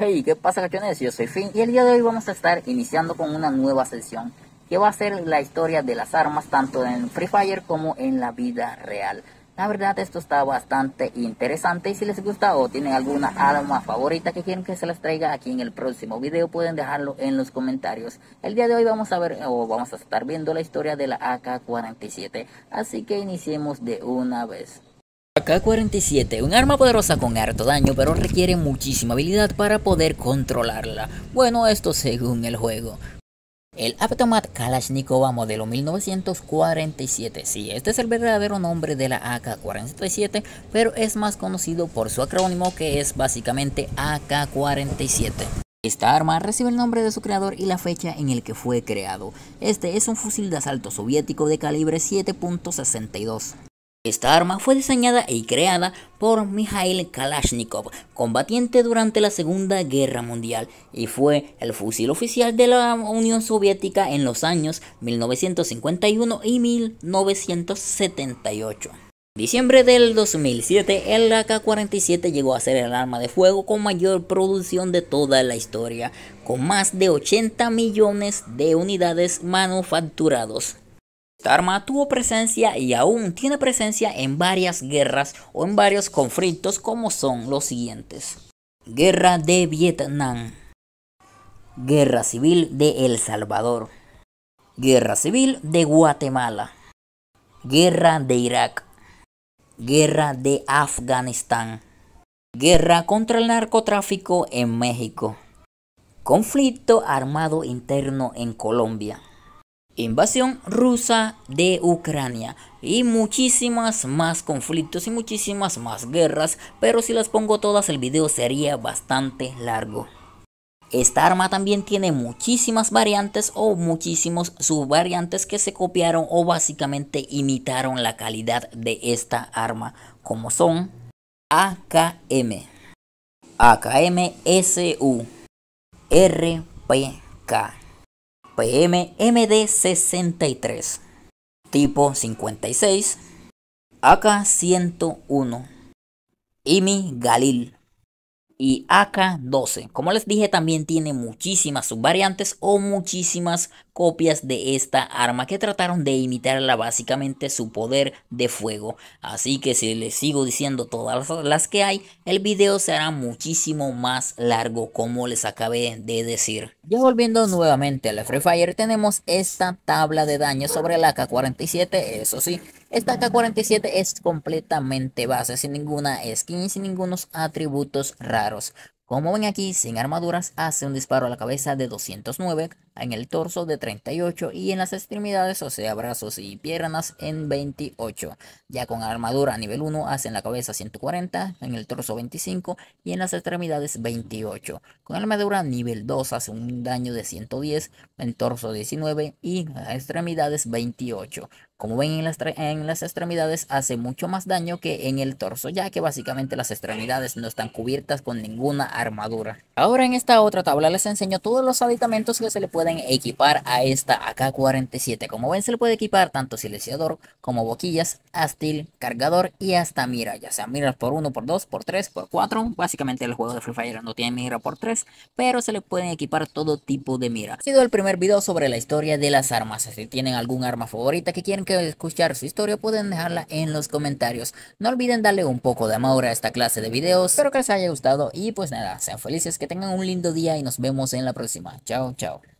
Hey, ¿qué pasa cachones? Yo soy Finn y el día de hoy vamos a estar iniciando con una nueva sesión que va a ser la historia de las armas tanto en Free Fire como en la vida real. La verdad esto está bastante interesante y si les gusta o tienen alguna arma favorita que quieren que se las traiga aquí en el próximo video pueden dejarlo en los comentarios. El día de hoy vamos a ver o vamos a estar viendo la historia de la AK-47 así que iniciemos de una vez. AK-47, un arma poderosa con harto daño, pero requiere muchísima habilidad para poder controlarla. Bueno, esto según el juego. El Aptomat Kalashnikova modelo 1947, sí, este es el verdadero nombre de la AK-47, pero es más conocido por su acrónimo que es básicamente AK-47. Esta arma recibe el nombre de su creador y la fecha en el que fue creado. Este es un fusil de asalto soviético de calibre 7.62. Esta arma fue diseñada y creada por Mikhail Kalashnikov, combatiente durante la Segunda Guerra Mundial, y fue el fusil oficial de la Unión Soviética en los años 1951 y 1978 diciembre del 2007, el AK-47 llegó a ser el arma de fuego con mayor producción de toda la historia, con más de 80 millones de unidades manufacturados. Este arma tuvo presencia y aún tiene presencia en varias guerras o en varios conflictos como son los siguientes. Guerra de Vietnam. Guerra Civil de El Salvador. Guerra Civil de Guatemala. Guerra de Irak. Guerra de Afganistán. Guerra contra el narcotráfico en México. Conflicto armado interno en Colombia invasión rusa de Ucrania y muchísimas más conflictos y muchísimas más guerras, pero si las pongo todas el video sería bastante largo. Esta arma también tiene muchísimas variantes o muchísimos subvariantes que se copiaron o básicamente imitaron la calidad de esta arma, como son AKM, AKM-SU, RPK. PM MD63, tipo 56, AK-101, IMI Galil, y AK-12. Como les dije, también tiene muchísimas subvariantes o muchísimas copias de esta arma que trataron de imitarla básicamente su poder de fuego. Así que si les sigo diciendo todas las que hay, el video será muchísimo más largo como les acabé de decir. Ya volviendo nuevamente a la Free Fire, tenemos esta tabla de daño sobre el AK-47, eso sí, esta K47 es completamente base, sin ninguna skin, sin ningunos atributos raros. Como ven aquí, sin armaduras hace un disparo a la cabeza de 209, en el torso de 38 y en las extremidades, o sea brazos y piernas, en 28. Ya con armadura nivel 1 hace en la cabeza 140, en el torso 25 y en las extremidades 28. Con armadura nivel 2 hace un daño de 110, en torso 19 y en las extremidades 28. Como ven en las, extremidades hace mucho más daño que en el torso, ya que básicamente las extremidades no están cubiertas con ninguna armadura. Ahora en esta otra tabla les enseño todos los aditamentos que se le pueden equipar a esta AK-47. Como ven se le puede equipar tanto silenciador como boquillas, astil, cargador y hasta mira. Ya sea miras por 1, por 2, por 3, por 4. Básicamente el juego de Free Fire no tiene mira por 3, pero se le pueden equipar todo tipo de mira. Ha sido el primer video sobre la historia de las armas. Si tienen algún arma favorita que quieren que escuchar su historia pueden dejarla en los comentarios. No olviden darle un poco de amor a esta clase de videos. Espero que les haya gustado y pues nada sean felices, que tengan un lindo día y nos vemos en la próxima. Chao, chao.